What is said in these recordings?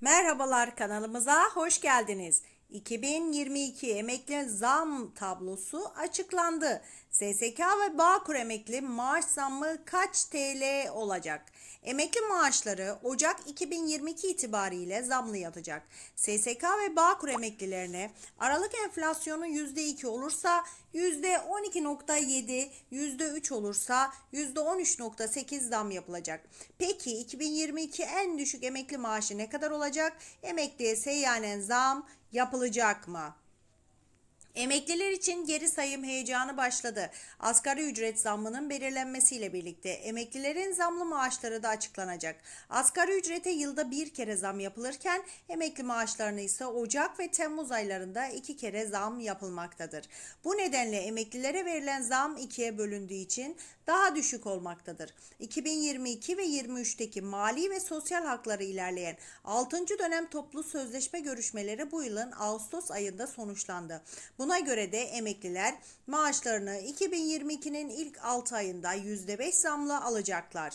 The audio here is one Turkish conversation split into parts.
Merhabalar kanalımıza hoş geldiniz. 2022 emekli zam tablosu açıklandı. SSK ve Bağkur emekli maaş zammı kaç TL olacak? Emekli maaşları Ocak 2022 itibariyle zamlı yatacak. SSK ve Bağkur emeklilerine Aralık enflasyonu %2 olursa %12.7, %3 olursa %13.8 zam yapılacak. Peki 2022 en düşük emekli maaşı ne kadar olacak? Emekliye seyyanen zam yapılacak mı? Emekliler için geri sayım heyecanı başladı. Asgari ücret zammının belirlenmesiyle birlikte emeklilerin zamlı maaşları da açıklanacak. Asgari ücrete yılda bir kere zam yapılırken emekli maaşlarına ise Ocak ve Temmuz aylarında iki kere zam yapılmaktadır. Bu nedenle emeklilere verilen zam ikiye bölündüğü için daha düşük olmaktadır. 2022 ve 23'teki mali ve sosyal hakları ilerleyen 6. dönem toplu sözleşme görüşmeleri bu yılın Ağustos ayında sonuçlandı. Bunun Buna göre de emekliler maaşlarını 2022'nin ilk 6 ayında %5 zamla alacaklar.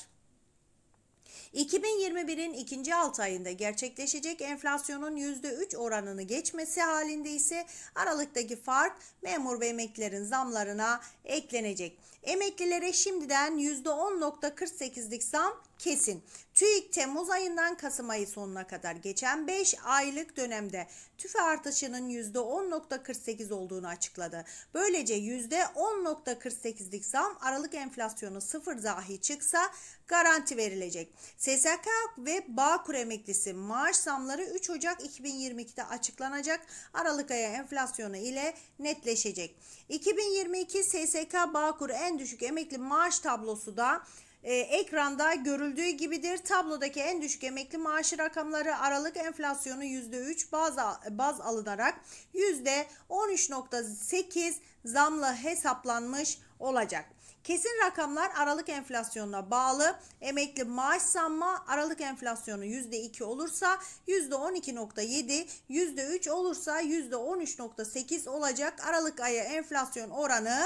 2021'in ikinci 6 ayında gerçekleşecek enflasyonun %3 oranını geçmesi halinde ise aralıktaki fark memur ve emeklilerin zamlarına eklenecek. Emeklilere şimdiden %10.48'lik zam kesin. TÜİK Temmuz ayından Kasım ayı sonuna kadar geçen 5 aylık dönemde tüfe artışının %10.48 olduğunu açıkladı. Böylece %10.48'lik zam Aralık enflasyonu sıfır dahi çıksa garanti verilecek. SSK ve Bağkur emeklisi maaş zamları 3 Ocak 2022'de açıklanacak. Aralık ayı enflasyonu ile netleşecek. 2022 SSK Bağkur en düşük emekli maaş tablosu da e, ekranda görüldüğü gibidir. Tablodaki en düşük emekli maaşı rakamları Aralık enflasyonu %3 baz, baz alınarak %13.8 zamla hesaplanmış olacak. Kesin rakamlar Aralık enflasyonuna bağlı. Emekli maaş sanma Aralık enflasyonu %2 olursa %12.7, %3 olursa %13.8 olacak. Aralık ayı enflasyon oranı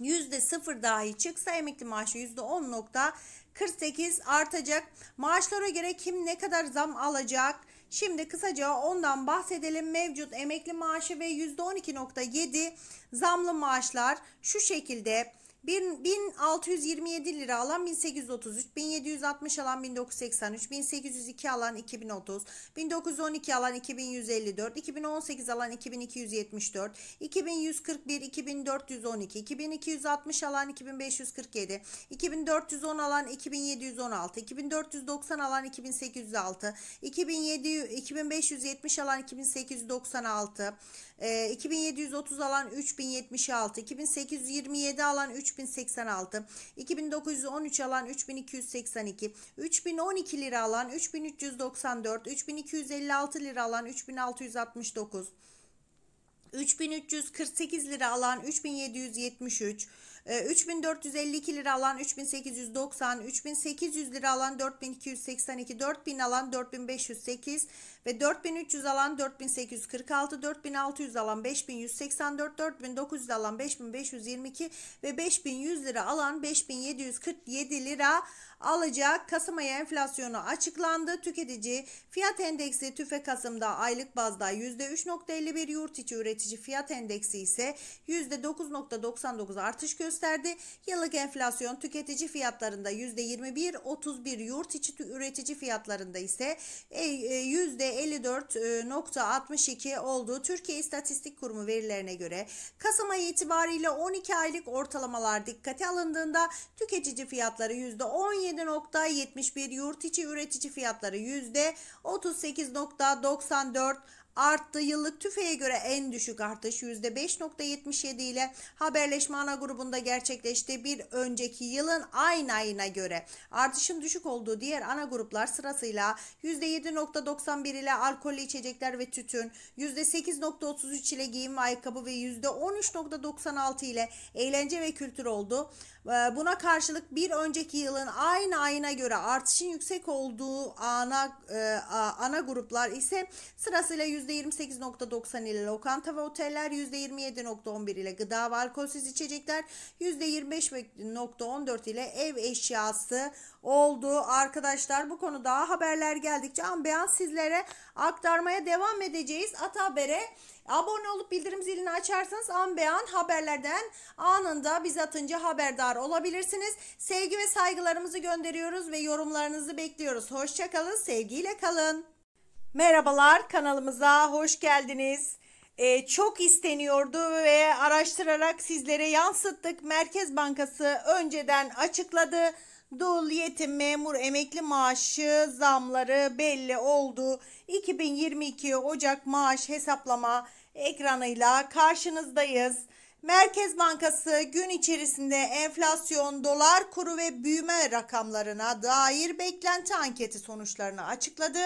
%0 dahi çıksa emekli maaşı %10.48 artacak. Maaşlara göre kim ne kadar zam alacak? Şimdi kısaca ondan bahsedelim. Mevcut emekli maaşı ve %12.7 zamlı maaşlar şu şekilde 1627 lira alan 1833, 1760 alan 1983, 1802 alan 2030, 1912 alan 2154, 2018 alan 2274, 2141, 2412, 2260 alan 2547, 2410 alan 2716, 2490 alan 2806, 2700, 2570 alan 2896, 2730 alan 3076, 2827 alan 3 3086, 2913 alan 3282, 3012 lira alan 3394, 3256 lira alan 3669, 3348 lira alan 3773, 3452 ee, lira alan 3890, 3800 lira alan 4282, 4000 alan 4508 ve 4300 alan 4846, 4600 alan 5184, 4900 alan 5522 ve 5100 lira alan 5747 lira alacak. Kasım ayı enflasyonu açıklandı. Tüketici fiyat endeksi tüfe Kasım'da aylık bazda %3.51, yurt içi üretici fiyat endeksi ise %9.99 artış gösteriyor gösterdi. Yıllık enflasyon tüketici fiyatlarında %21, 31 yurt içi üretici fiyatlarında ise %54.62 e, e, e, oldu. Türkiye İstatistik Kurumu verilerine göre Kasım ayı itibariyle 12 aylık ortalamalar dikkate alındığında tüketici fiyatları %17.71, yurt içi üretici fiyatları %38.94 arttı. Yıllık tüfeğe göre en düşük artış %5.77 ile haberleşme ana grubunda gerçekleşti. Bir önceki yılın aynı ayına göre artışın düşük olduğu diğer ana gruplar sırasıyla %7.91 ile alkollü içecekler ve tütün, %8.33 ile giyim ve ayakkabı ve %13.96 ile eğlence ve kültür oldu. Ee, buna karşılık bir önceki yılın aynı ayına göre artışın yüksek olduğu ana e, ana gruplar ise sırasıyla %7 %28.90 ile lokanta ve oteller, %27.11 ile gıda ve alkolsüz içecekler, %25.14 ile ev eşyası oldu. Arkadaşlar bu konuda haberler geldikçe ambiyans sizlere aktarmaya devam edeceğiz. Ataber'e abone olup bildirim zilini açarsanız ambeyan haberlerden anında biz atınca haberdar olabilirsiniz. Sevgi ve saygılarımızı gönderiyoruz ve yorumlarınızı bekliyoruz. Hoşçakalın, sevgiyle kalın. Merhabalar kanalımıza hoş geldiniz. Ee, çok isteniyordu ve araştırarak sizlere yansıttık. Merkez Bankası önceden açıkladı. Dul, yetim, memur, emekli maaşı zamları belli oldu. 2022 Ocak maaş hesaplama ekranıyla karşınızdayız. Merkez Bankası gün içerisinde enflasyon, dolar kuru ve büyüme rakamlarına dair beklenti anketi sonuçlarını açıkladı.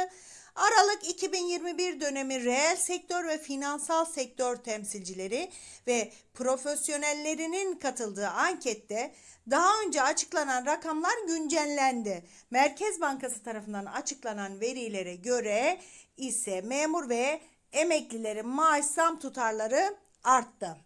Aralık 2021 dönemi reel sektör ve finansal sektör temsilcileri ve profesyonellerinin katıldığı ankette daha önce açıklanan rakamlar güncellendi. Merkez Bankası tarafından açıklanan verilere göre ise memur ve emeklilerin maaş zam tutarları arttı.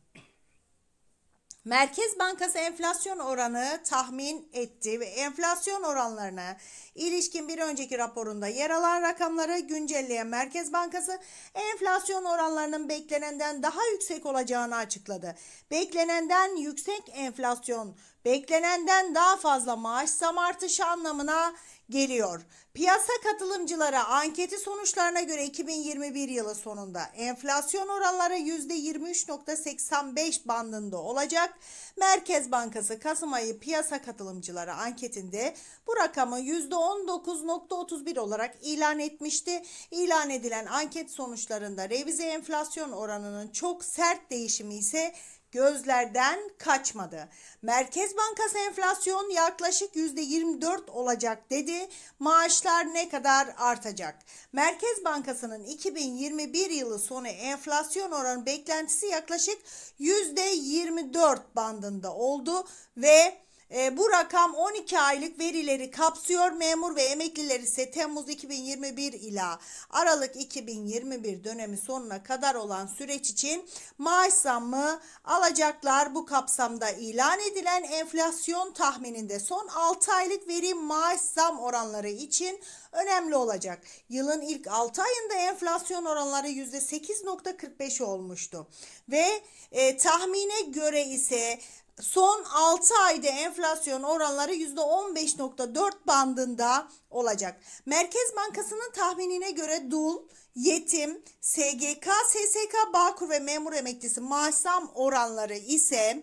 Merkez Bankası enflasyon oranı tahmin etti ve enflasyon oranlarına ilişkin bir önceki raporunda yer alan rakamları güncelleyen Merkez Bankası enflasyon oranlarının beklenenden daha yüksek olacağını açıkladı. Beklenenden yüksek enflasyon beklenenden daha fazla maaş zam artışı anlamına geliyor. Piyasa katılımcılara anketi sonuçlarına göre 2021 yılı sonunda enflasyon oranları %23.85 bandında olacak. Merkez Bankası Kasım ayı piyasa katılımcılara anketinde bu rakamı %19.31 olarak ilan etmişti. İlan edilen anket sonuçlarında revize enflasyon oranının çok sert değişimi ise gözlerden kaçmadı. Merkez Bankası enflasyon yaklaşık %24 olacak dedi. Maaşlar ne kadar artacak? Merkez Bankası'nın 2021 yılı sonu enflasyon oranı beklentisi yaklaşık %24 bandında oldu ve e, bu rakam 12 aylık verileri kapsıyor. Memur ve emekliler ise Temmuz 2021 ila Aralık 2021 dönemi sonuna kadar olan süreç için maaş zammı alacaklar. Bu kapsamda ilan edilen enflasyon tahmininde son 6 aylık veri maaş zam oranları için önemli olacak. Yılın ilk 6 ayında enflasyon oranları %8.45 olmuştu. Ve e, tahmine göre ise son 6 ayda enflasyon oranları %15.4 bandında olacak. Merkez Bankası'nın tahminine göre dul, yetim, SGK, SSK, Bağkur ve memur emeklisi maaş zam oranları ise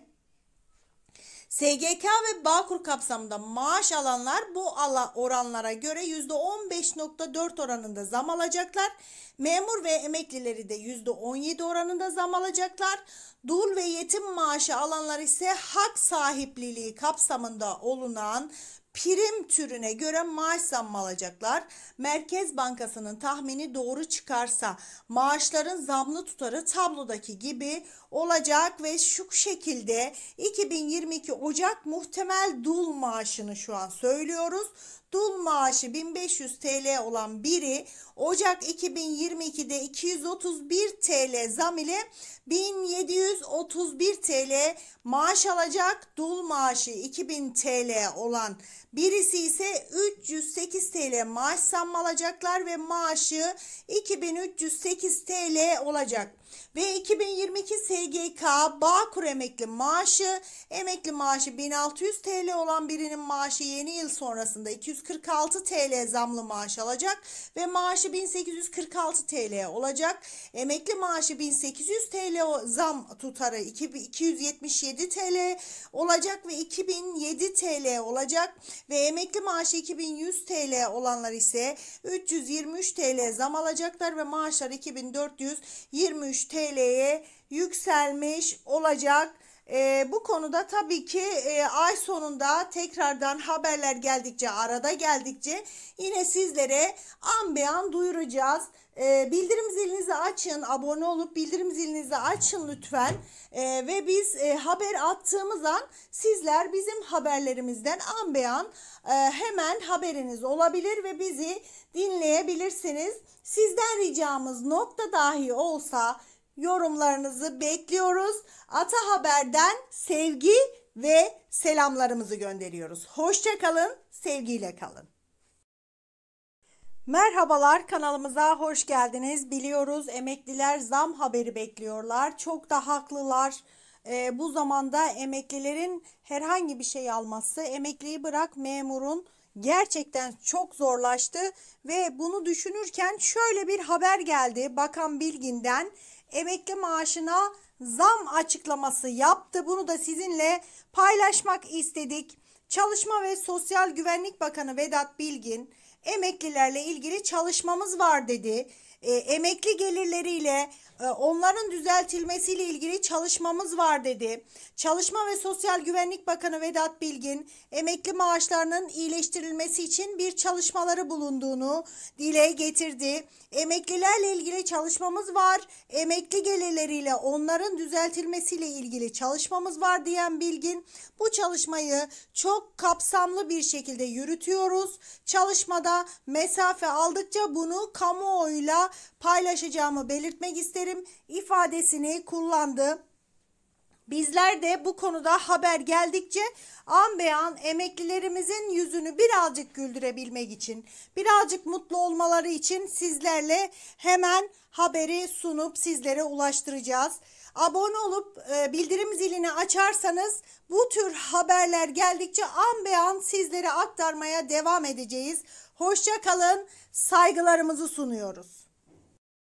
SGK ve Bağkur kapsamında maaş alanlar bu ala oranlara göre %15.4 oranında zam alacaklar. Memur ve emeklileri de %17 oranında zam alacaklar. Dul ve yetim maaşı alanlar ise hak sahipliliği kapsamında olunan prim türüne göre maaş zammı Merkez Bankası'nın tahmini doğru çıkarsa maaşların zamlı tutarı tablodaki gibi olacak ve şu şekilde 2022 Ocak muhtemel dul maaşını şu an söylüyoruz dul maaşı 1500 TL olan biri Ocak 2022'de 231 TL zam ile 1731 TL maaş alacak. Dul maaşı 2000 TL olan birisi ise 308 TL maaş zam alacaklar ve maaşı 2308 TL olacak. Ve 2022 SGK Bağkur emekli maaşı, emekli maaşı 1600 TL olan birinin maaşı yeni yıl sonrasında 246 TL zamlı maaş alacak ve maaşı 1846 TL olacak. Emekli maaşı 1800 TL zam tutarı 277 TL olacak ve 2007 TL olacak ve emekli maaşı 2100 TL olanlar ise 323 TL zam alacaklar ve maaşlar 2423 TL'ye yükselmiş olacak. E, bu konuda tabii ki e, ay sonunda tekrardan haberler geldikçe arada geldikçe yine sizlere an be an duyuracağız. E, bildirim zilinizi açın, abone olup bildirim zilinizi açın lütfen. E, ve biz e, haber attığımız an sizler bizim haberlerimizden an be an e, hemen haberiniz olabilir ve bizi dinleyebilirsiniz. Sizden ricamız nokta dahi olsa yorumlarınızı bekliyoruz. Ata Haber'den sevgi ve selamlarımızı gönderiyoruz. Hoşça kalın, sevgiyle kalın. Merhabalar kanalımıza hoş geldiniz. Biliyoruz emekliler zam haberi bekliyorlar. Çok da haklılar. E, bu zamanda emeklilerin herhangi bir şey alması, emekliyi bırak memurun gerçekten çok zorlaştı ve bunu düşünürken şöyle bir haber geldi Bakan Bilgin'den emekli maaşına zam açıklaması yaptı. Bunu da sizinle paylaşmak istedik. Çalışma ve Sosyal Güvenlik Bakanı Vedat Bilgin emeklilerle ilgili çalışmamız var dedi. E, emekli gelirleriyle e, onların düzeltilmesiyle ilgili çalışmamız var dedi. Çalışma ve Sosyal Güvenlik Bakanı Vedat Bilgin emekli maaşlarının iyileştirilmesi için bir çalışmaları bulunduğunu dile getirdi. Emeklilerle ilgili çalışmamız var. Emekli gelirleriyle onların düzeltilmesiyle ilgili çalışmamız var diyen Bilgin bu çalışmayı çok çok kapsamlı bir şekilde yürütüyoruz. Çalışmada mesafe aldıkça bunu kamuoyuyla paylaşacağımı belirtmek isterim ifadesini kullandı. Bizler de bu konuda haber geldikçe an beyan emeklilerimizin yüzünü birazcık güldürebilmek için, birazcık mutlu olmaları için sizlerle hemen haberi sunup sizlere ulaştıracağız. Abone olup e, bildirim zilini açarsanız bu tür haberler geldikçe an beyan sizlere aktarmaya devam edeceğiz. Hoşça kalın. Saygılarımızı sunuyoruz.